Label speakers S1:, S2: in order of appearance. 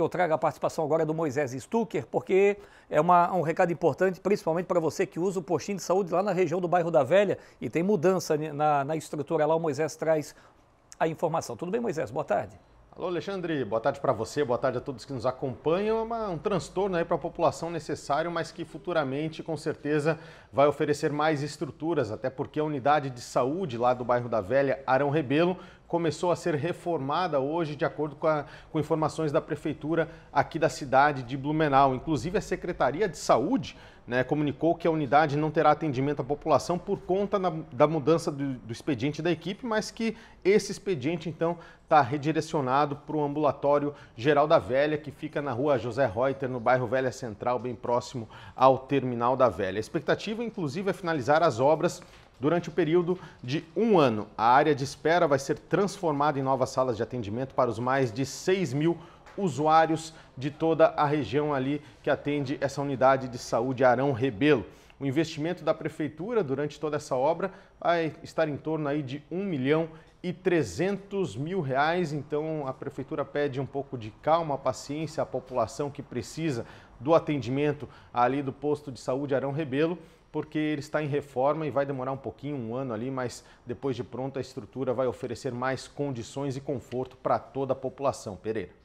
S1: que eu trago a participação agora é do Moisés Stucker, porque é uma, um recado importante, principalmente para você que usa o postinho de saúde lá na região do bairro da Velha e tem mudança na, na estrutura lá. O Moisés traz a informação. Tudo bem, Moisés? Boa tarde. Alô, Alexandre, boa tarde para você, boa tarde
S2: a todos que nos acompanham. É um transtorno aí para a população necessário, mas que futuramente, com certeza, vai oferecer mais estruturas, até porque a unidade de saúde lá do bairro da Velha, Arão Rebelo, começou a ser reformada hoje, de acordo com, a, com, informações da prefeitura aqui da cidade de Blumenau. Inclusive, a Secretaria de Saúde né, comunicou que a unidade não terá atendimento à população por conta na, da mudança do, do expediente da equipe, mas que esse expediente, então, está redirecionado para o ambulatório Geral da Velha, que fica na rua José Reuter, no bairro Velha Central, bem próximo ao terminal da Velha. A expectativa, inclusive, é finalizar as obras Durante o período de um ano, a área de espera vai ser transformada em novas salas de atendimento para os mais de 6 mil usuários de toda a região ali que atende essa unidade de saúde Arão Rebelo. O investimento da prefeitura durante toda essa obra vai estar em torno aí de 1 milhão e 300 mil reais. Então a prefeitura pede um pouco de calma, paciência à população que precisa do atendimento ali do posto de saúde Arão Rebelo porque ele está em reforma e vai demorar um pouquinho, um ano ali, mas depois de pronto a estrutura vai oferecer mais condições e conforto para toda a população. Pereira.